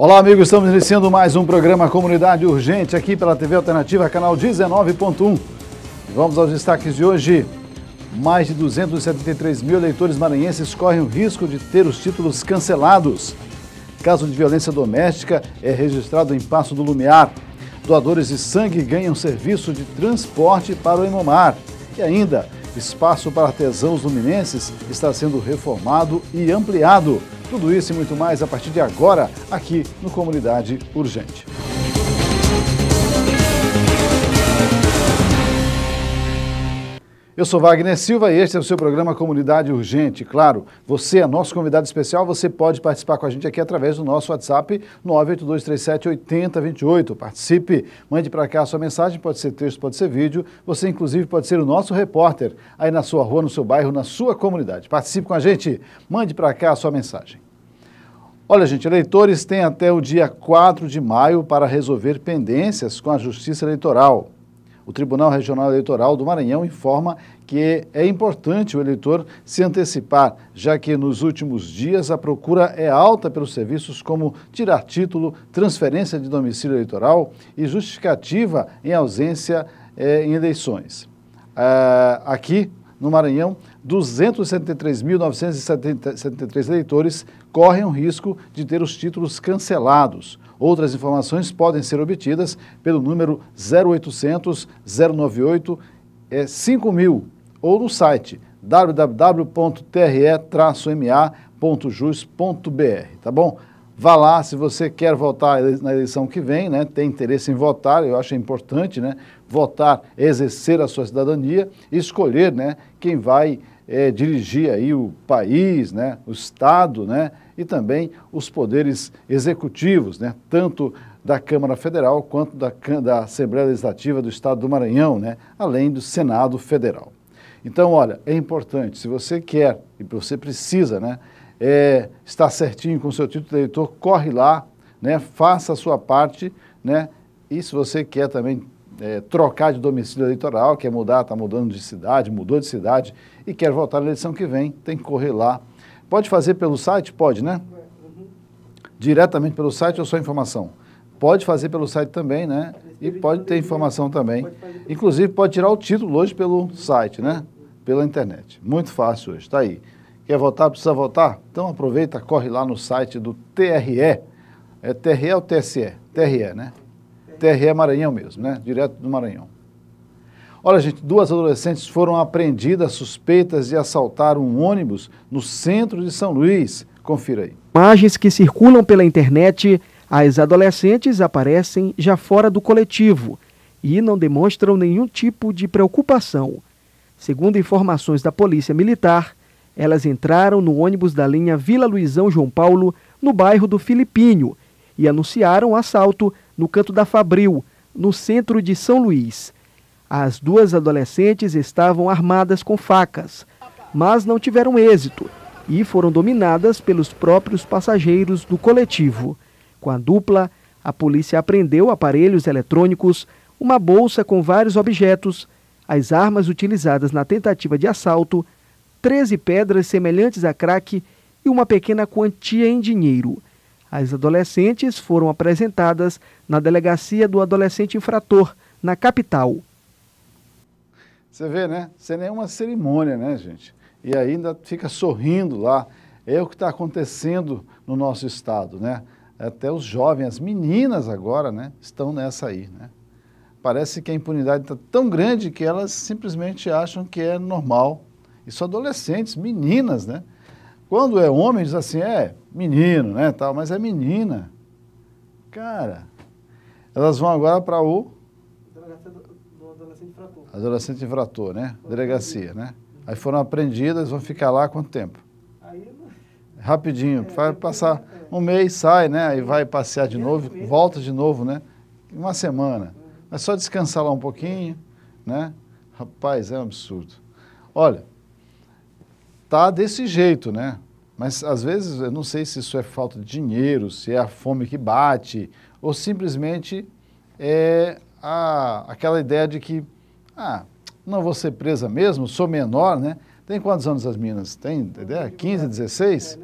Olá, amigos. Estamos iniciando mais um programa Comunidade Urgente aqui pela TV Alternativa, canal 19.1. Vamos aos destaques de hoje. Mais de 273 mil eleitores maranhenses correm o risco de ter os títulos cancelados. Caso de violência doméstica é registrado em Passo do Lumiar. Doadores de sangue ganham serviço de transporte para o Emomar. E ainda, espaço para artesãos luminenses está sendo reformado e ampliado. Tudo isso e muito mais a partir de agora, aqui no Comunidade Urgente. Eu sou Wagner Silva e este é o seu programa Comunidade Urgente. Claro, você é nosso convidado especial, você pode participar com a gente aqui através do nosso WhatsApp 982378028. Participe, mande para cá a sua mensagem, pode ser texto, pode ser vídeo. Você, inclusive, pode ser o nosso repórter aí na sua rua, no seu bairro, na sua comunidade. Participe com a gente, mande para cá a sua mensagem. Olha, gente, eleitores têm até o dia 4 de maio para resolver pendências com a Justiça Eleitoral. O Tribunal Regional Eleitoral do Maranhão informa que é importante o eleitor se antecipar, já que nos últimos dias a procura é alta pelos serviços como tirar título, transferência de domicílio eleitoral e justificativa em ausência eh, em eleições. Ah, aqui, no Maranhão, 273.973 eleitores correm o risco de ter os títulos cancelados. Outras informações podem ser obtidas pelo número 0800 098 5000 ou no site www.tre-ma.jus.br, tá bom? Vá lá, se você quer votar na eleição que vem, né, tem interesse em votar, eu acho importante né, votar, exercer a sua cidadania e escolher né, quem vai é, dirigir aí o país, né, o Estado né, e também os poderes executivos, né, tanto da Câmara Federal quanto da, da Assembleia Legislativa do Estado do Maranhão, né, além do Senado Federal. Então, olha, é importante, se você quer e você precisa, né, é, está certinho com o seu título de eleitor, corre lá, né, faça a sua parte, né, e se você quer também é, trocar de domicílio eleitoral, quer mudar, está mudando de cidade, mudou de cidade e quer votar na eleição que vem, tem que correr lá. Pode fazer pelo site? Pode, né? Uhum. Diretamente pelo site ou só informação? Pode fazer pelo site também, né? E pode ter informação também. Inclusive, pode tirar o título hoje pelo site, né? Pela internet. Muito fácil hoje, está aí. Quer votar, precisa votar? Então aproveita, corre lá no site do TRE. É TRE ou TSE? TRE, né? TRE é Maranhão mesmo, né? Direto do Maranhão. Olha, gente, duas adolescentes foram apreendidas suspeitas de assaltar um ônibus no centro de São Luís. Confira aí. Imagens que circulam pela internet, as adolescentes aparecem já fora do coletivo e não demonstram nenhum tipo de preocupação. Segundo informações da Polícia Militar, elas entraram no ônibus da linha Vila Luizão João Paulo, no bairro do Filipinho, e anunciaram o assalto no canto da Fabril, no centro de São Luís. As duas adolescentes estavam armadas com facas, mas não tiveram êxito e foram dominadas pelos próprios passageiros do coletivo. Com a dupla, a polícia apreendeu aparelhos eletrônicos, uma bolsa com vários objetos, as armas utilizadas na tentativa de assalto 13 pedras semelhantes a crack e uma pequena quantia em dinheiro. As adolescentes foram apresentadas na delegacia do adolescente infrator, na capital. Você vê, né? Sem é nenhuma cerimônia, né, gente? E ainda fica sorrindo lá. É o que está acontecendo no nosso estado, né? Até os jovens, as meninas agora, né? Estão nessa aí, né? Parece que a impunidade está tão grande que elas simplesmente acham que é normal isso adolescentes, meninas, né? Quando é homem, diz assim, é menino, né, tal, mas é menina. Cara, elas vão agora para o... Delegacia do, adolescente infrator. Adolescente infrator, né? Delegacia, né? Aí foram apreendidas, vão ficar lá quanto tempo? Rapidinho, é, vai passar um mês, sai, né? Aí é. vai passear de novo, volta de novo, né? Uma semana. Uhum. É só descansar lá um pouquinho, né? Rapaz, é um absurdo. Olha, tá desse jeito, né? Mas às vezes eu não sei se isso é falta de dinheiro, se é a fome que bate, ou simplesmente é a, aquela ideia de que, ah, não vou ser presa mesmo, sou menor, né? Tem quantos anos as meninas? Tem ideia? 15, 16?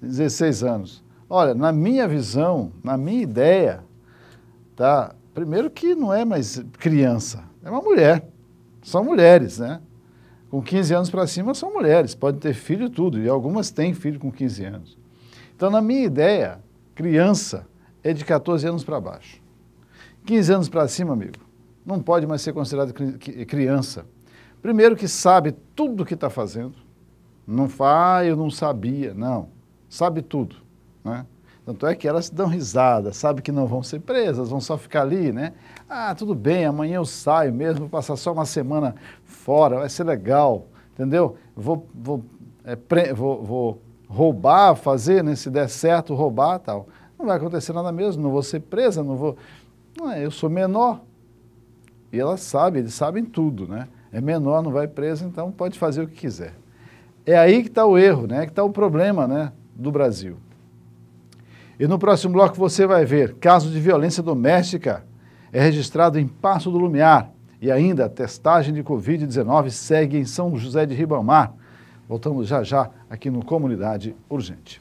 16 anos. Olha, na minha visão, na minha ideia, tá? Primeiro que não é mais criança, é uma mulher. São mulheres, né? com 15 anos para cima são mulheres, podem ter filho e tudo, e algumas têm filho com 15 anos. Então, na minha ideia, criança é de 14 anos para baixo. 15 anos para cima, amigo, não pode mais ser considerado criança. Primeiro que sabe tudo o que está fazendo, não faz, eu não sabia, não, sabe tudo. Né? Tanto é que elas dão risada, sabe que não vão ser presas, vão só ficar ali, né? Ah, tudo bem, amanhã eu saio mesmo, vou passar só uma semana fora, vai ser legal, entendeu? Vou, vou, é, pre, vou, vou roubar, fazer, né? se der certo, roubar tal. Não vai acontecer nada mesmo, não vou ser presa, não vou. Não, é, eu sou menor. E elas sabem, eles sabem tudo, né? É menor, não vai presa então pode fazer o que quiser. É aí que está o erro, né? É que está o problema né? do Brasil. E no próximo bloco você vai ver caso de violência doméstica é registrado em Passo do Lumiar. E ainda, testagem de Covid-19 segue em São José de Ribamar. Voltamos já já aqui no Comunidade Urgente.